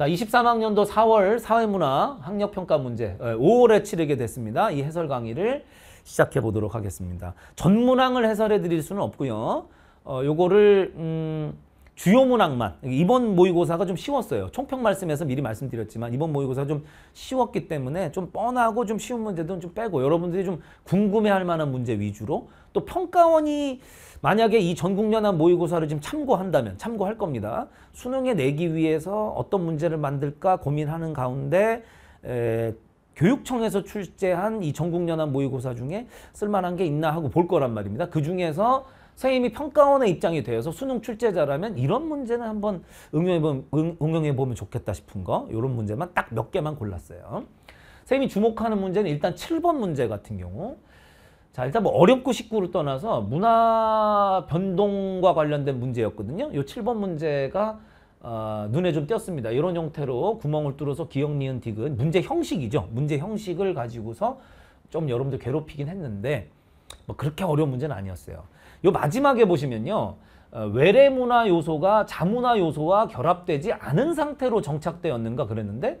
자, 23학년도 4월 사회문화 학력평가 문제 5월에 예, 치르게 됐습니다. 이 해설 강의를 시작해 보도록 하겠습니다. 전문항을 해설해 드릴 수는 없고요. 어, 요거를 음, 주요 문항만 이번 모의고사가 좀 쉬웠어요. 총평 말씀에서 미리 말씀드렸지만 이번 모의고사가 좀 쉬웠기 때문에 좀 뻔하고 좀 쉬운 문제들은 좀 빼고 여러분들이 좀 궁금해할 만한 문제 위주로 또 평가원이 만약에 이 전국연합 모의고사를 지금 참고한다면 참고할 겁니다. 수능에 내기 위해서 어떤 문제를 만들까 고민하는 가운데 에, 교육청에서 출제한 이 전국연합 모의고사 중에 쓸만한 게 있나 하고 볼 거란 말입니다. 그 중에서 선생님이 평가원의 입장이 되어서 수능 출제자라면 이런 문제는 한번 응용해보면, 응용해보면 좋겠다 싶은 거 이런 문제만 딱 몇 개만 골랐어요. 선생님이 주목하는 문제는 일단 7번 문제 같은 경우 자 일단 뭐 어렵고 쉽고를 떠나서 문화 변동과 관련된 문제였거든요. 요 7번 문제가 어, 눈에 좀 띄었습니다. 이런 형태로 구멍을 뚫어서 기억, 니은, 디귿 문제 형식이죠. 문제 형식을 가지고서 좀 여러분들 괴롭히긴 했는데 뭐 그렇게 어려운 문제는 아니었어요. 요 마지막에 보시면요. 어, 외래 문화 요소가 자문화 요소와 결합되지 않은 상태로 정착되었는가 그랬는데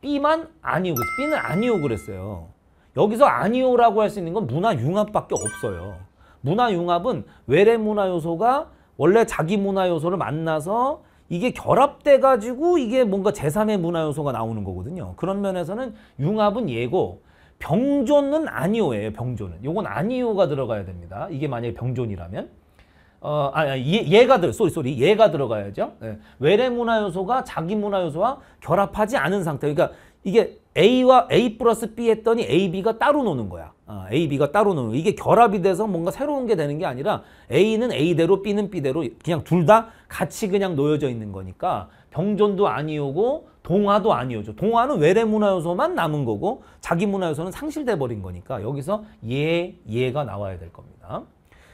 B만 아니오, B는 아니오 그랬어요. 여기서 아니오라고 할 수 있는 건 문화 융합밖에 없어요. 문화 융합은 외래 문화 요소가 원래 자기 문화 요소를 만나서 이게 결합돼 가지고 이게 뭔가 제3의 문화 요소가 나오는 거거든요. 그런 면에서는 융합은 예고 병존은 아니오예요. 병존은. 요건 아니오가 들어가야 됩니다. 이게 만약에 병존이라면. 어, 아, 아 예, 가 들, 쏘리, 쏘리. 얘가 들어가야죠. 예. 외래 문화 요소가 자기 문화 요소와 결합하지 않은 상태. 그러니까 이게 A와 A 플러스 B 했더니 AB가 따로 노는 거야. 어, A, B가 따로 놓는 이게 결합이 돼서 뭔가 새로운 게 되는 게 아니라 A는 A대로 B는 B대로 그냥 둘 다 같이 그냥 놓여져 있는 거니까 병존도 아니오고 동화도 아니오죠. 동화는 외래 문화 요소만 남은 거고 자기 문화 요소는 상실돼 버린 거니까 여기서 예, 예가 나와야 될 겁니다.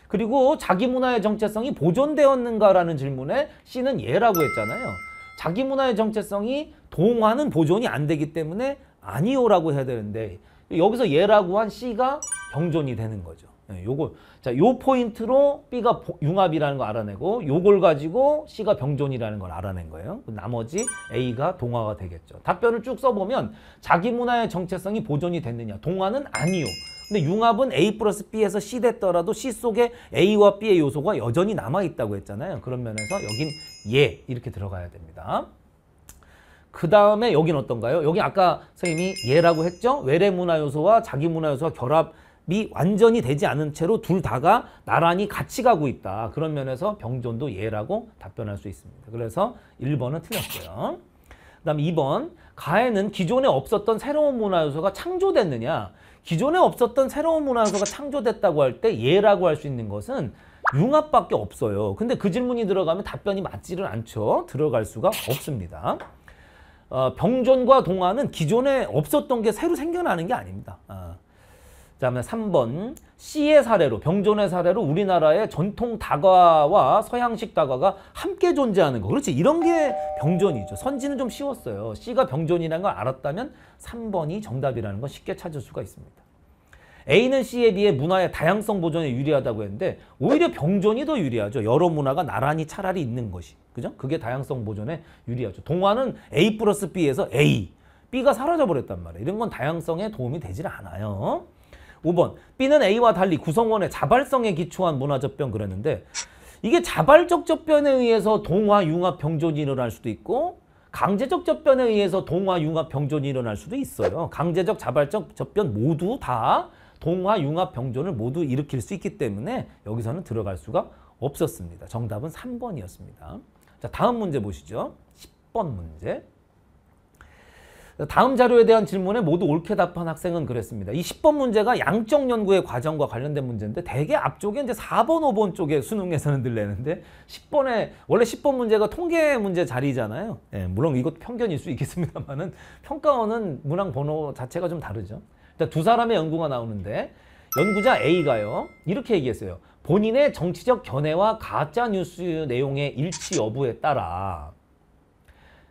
그리고 자기 문화의 정체성이 보존되었는가라는 질문에 C는 예라고 했잖아요. 자기 문화의 정체성이 동화는 보존이 안 되기 때문에 아니오라고 해야 되는데 여기서 얘라고 한 C가 병존이 되는 거죠. 예, 요걸 자, 요 포인트로 B가 융합이라는 거 알아내고 요걸 가지고 C가 병존이라는 걸 알아낸 거예요. 나머지 A가 동화가 되겠죠. 답변을 쭉 써보면 자기 문화의 정체성이 보존이 됐느냐? 동화는 아니요. 근데 융합은 A 플러스 B에서 C 됐더라도 C 속에 A와 B의 요소가 여전히 남아있다고 했잖아요. 그런 면에서 여긴 예 이렇게 들어가야 됩니다. 그 다음에 여긴 어떤가요? 여기 아까 선생님이 예라고 했죠? 외래 문화 요소와 자기 문화 요소와 결합이 완전히 되지 않은 채로 둘 다가 나란히 같이 가고 있다. 그런 면에서 병존도 예라고 답변할 수 있습니다. 그래서 1번은 틀렸고요. 그 다음 2번 가해는 기존에 없었던 새로운 문화 요소가 창조됐느냐 기존에 없었던 새로운 문화 요소가 창조됐다고 할 때 예라고 할 수 있는 것은 융합밖에 없어요. 근데 그 질문이 들어가면 답변이 맞지를 않죠. 들어갈 수가 없습니다. 어, 병존과 동화는 기존에 없었던 게 새로 생겨나는 게 아닙니다. 아. 다음에 3번 C의 사례로 병존의 사례로 우리나라의 전통 다과와 서양식 다과가 함께 존재하는 거 그렇지 이런 게 병존이죠 선지는 좀 쉬웠어요 C가 병존이라는 걸 알았다면 3번이 정답이라는 건 쉽게 찾을 수가 있습니다 A는 C에 비해 문화의 다양성 보존에 유리하다고 했는데 오히려 병존이 더 유리하죠. 여러 문화가 나란히 차라리 있는 것이. 그죠? 그게 다양성 보존에 유리하죠. 동화는 A 플러스 B에서 A, B가 사라져버렸단 말이에요. 이런 건 다양성에 도움이 되질 않아요. 5번 B는 A와 달리 구성원의 자발성에 기초한 문화접변 그랬는데 이게 자발적 접변에 의해서 동화, 융합, 병존이 일어날 수도 있고 강제적 접변에 의해서 동화, 융합, 병존이 일어날 수도 있어요. 강제적, 자발적 접변 모두 다 동화, 융합, 병존을 모두 일으킬 수 있기 때문에 여기서는 들어갈 수가 없었습니다. 정답은 3번이었습니다. 자, 다음 문제 보시죠. 10번 문제. 다음 자료에 대한 질문에 모두 옳게 답한 학생은 그랬습니다. 이 10번 문제가 양적 연구의 과정과 관련된 문제인데 대개 앞쪽에 이제 4번, 5번 쪽에 수능에서는 늘 내는데 10번에 원래 10번 문제가 통계 문제 자리잖아요. 예, 물론 이것 편견일 수 있겠습니다만은 평가원은 문항 번호 자체가 좀 다르죠. 두 사람의 연구가 나오는데 연구자 A가요. 이렇게 얘기했어요. 본인의 정치적 견해와 가짜 뉴스 내용의 일치 여부에 따라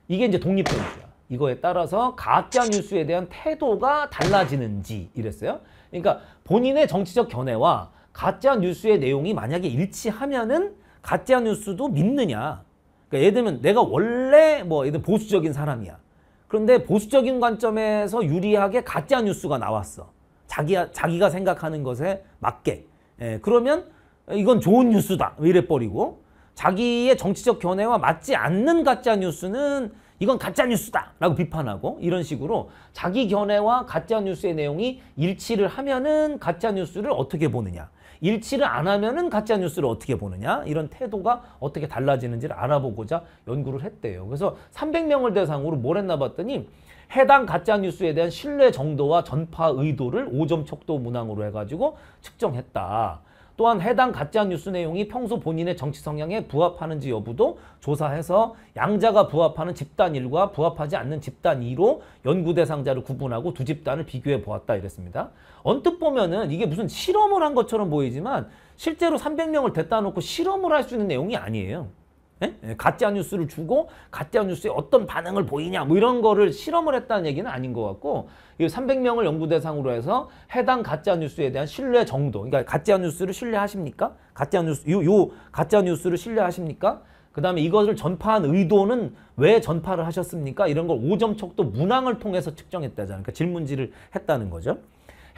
이게 이제 독립성이야. 이거에 따라서 가짜 뉴스에 대한 태도가 달라지는지 이랬어요. 그러니까 본인의 정치적 견해와 가짜 뉴스의 내용이 만약에 일치하면은 가짜 뉴스도 믿느냐. 그러니까 예를 들면 내가 원래 뭐 예를 보수적인 사람이야. 그런데 보수적인 관점에서 유리하게 가짜 뉴스가 나왔어. 자기 자기가 생각하는 것에 맞게. 예, 그러면 이건 좋은 뉴스다. 이래 버리고 자기의 정치적 견해와 맞지 않는 가짜 뉴스는 이건 가짜 뉴스다라고 비판하고 이런 식으로 자기 견해와 가짜 뉴스의 내용이 일치를 하면은 가짜 뉴스를 어떻게 보느냐. 일치를 안 하면은 가짜 뉴스를 어떻게 보느냐 이런 태도가 어떻게 달라지는지를 알아보고자 연구를 했대요. 그래서 300명을 대상으로 뭘 했나 봤더니 해당 가짜 뉴스에 대한 신뢰 정도와 전파 의도를 5점 척도 문항으로 해가지고 측정했다. 또한 해당 가짜뉴스 내용이 평소 본인의 정치 성향에 부합하는지 여부도 조사해서 양자가 부합하는 집단 1과 부합하지 않는 집단 2로 연구 대상자를 구분하고 두 집단을 비교해 보았다 이랬습니다. 언뜻 보면은 이게 무슨 실험을 한 것처럼 보이지만 실제로 300명을 데다 놓고 실험을 할 수 있는 내용이 아니에요. 예? 예? 가짜 뉴스를 주고 가짜 뉴스에 어떤 반응을 보이냐 뭐 이런 거를 실험을 했다는 얘기는 아닌 것 같고 이 300명을 연구 대상으로 해서 해당 가짜 뉴스에 대한 신뢰 정도 그러니까 가짜 뉴스를 신뢰하십니까? 가짜 뉴스 요, 요 가짜 뉴스를 신뢰하십니까? 그다음에 이것을 전파한 의도는 왜 전파를 하셨습니까? 이런 걸 오점척도 문항을 통해서 측정했다잖아요. 그러니까 질문지를 했다는 거죠.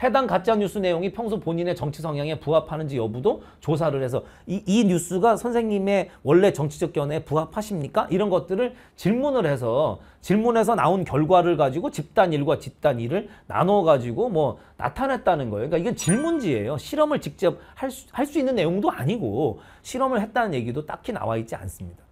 해당 가짜뉴스 내용이 평소 본인의 정치 성향에 부합하는지 여부도 조사를 해서 이, 이 뉴스가 선생님의 원래 정치적 견해에 부합하십니까? 이런 것들을 질문을 해서 질문에서 나온 결과를 가지고 집단 1과 집단 2를 나눠 가지고 뭐 나타냈다는 거예요. 그러니까 이건 질문지예요. 실험을 직접 할 수, 할 수 있는 내용도 아니고 실험을 했다는 얘기도 딱히 나와 있지 않습니다.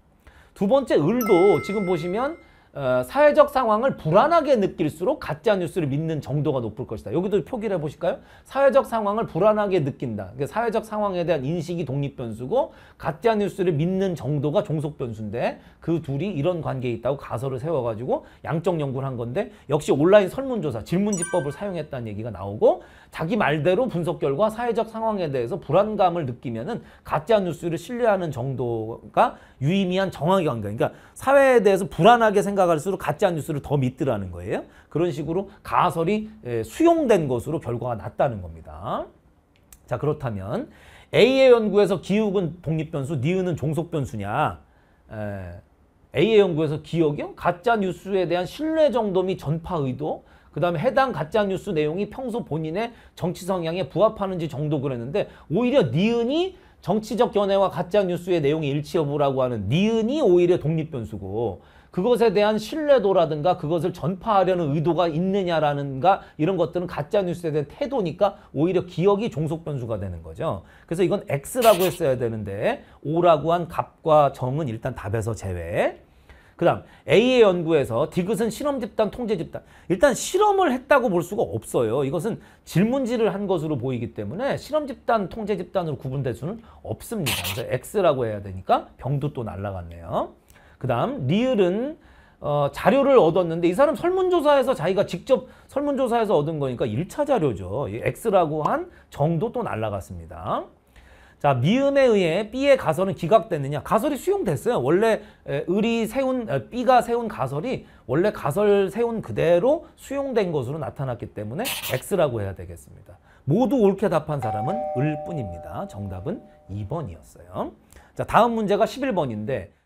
두 번째 을도 지금 보시면 어, 사회적 상황을 불안하게 느낄수록 가짜 뉴스를 믿는 정도가 높을 것이다. 여기도 표기를 해보실까요? 사회적 상황을 불안하게 느낀다. 그러니까 사회적 상황에 대한 인식이 독립 변수고 가짜 뉴스를 믿는 정도가 종속 변수인데 그 둘이 이런 관계에 있다고 가설을 세워가지고 양적 연구를 한 건데 역시 온라인 설문조사 질문지법을 사용했다는 얘기가 나오고 자기 말대로 분석 결과 사회적 상황에 대해서 불안감을 느끼면은 가짜 뉴스를 신뢰하는 정도가 유의미한 정확한 관계. 그러니까 사회에 대해서 불안하게 생각 올라갈수록 가짜 뉴스를 더 믿더라는 거예요. 그런 식으로 가설이 수용된 것으로 결과가 났다는 겁니다. 자 그렇다면 A의 연구에서 기욱은 독립변수, 니은은 종속변수냐? 에, A의 연구에서 기억이요? 가짜 뉴스에 대한 신뢰 정도 및 전파 의도, 그 다음에 해당 가짜뉴스 내용이 평소 본인의 정치 성향에 부합하는지 정도 그랬는데 오히려 니은이 정치적 견해와 가짜뉴스의 내용이 일치 여부라고 하는 니은이 오히려 독립변수고 그것에 대한 신뢰도라든가 그것을 전파하려는 의도가 있느냐라는가 이런 것들은 가짜 뉴스에 대한 태도니까 오히려 기억이 종속 변수가 되는 거죠. 그래서 이건 X라고 했어야 되는데 O라고 한 값과 정은 일단 답에서 제외. 그 다음 A의 연구에서 디귿은 실험집단 통제집단 일단 실험을 했다고 볼 수가 없어요. 이것은 질문지를 한 것으로 보이기 때문에 실험집단 통제집단으로 구분될 수는 없습니다. 그래서 X라고 해야 되니까 병도 또 날라갔네요. 그 다음 리을은 어, 자료를 얻었는데 이 사람 설문조사에서 자기가 직접 설문조사에서 얻은 거니까 1차 자료죠. X라고 한 정도 또 날라갔습니다. 자 미음에 의해 B의 가설은 기각됐느냐 가설이 수용됐어요 원래 을이 세운 B가 세운 가설이 원래 가설 세운 그대로 수용된 것으로 나타났기 때문에 X라고 해야 되겠습니다 모두 옳게 답한 사람은 을뿐입니다 정답은 2번이었어요 자 다음 문제가 11번인데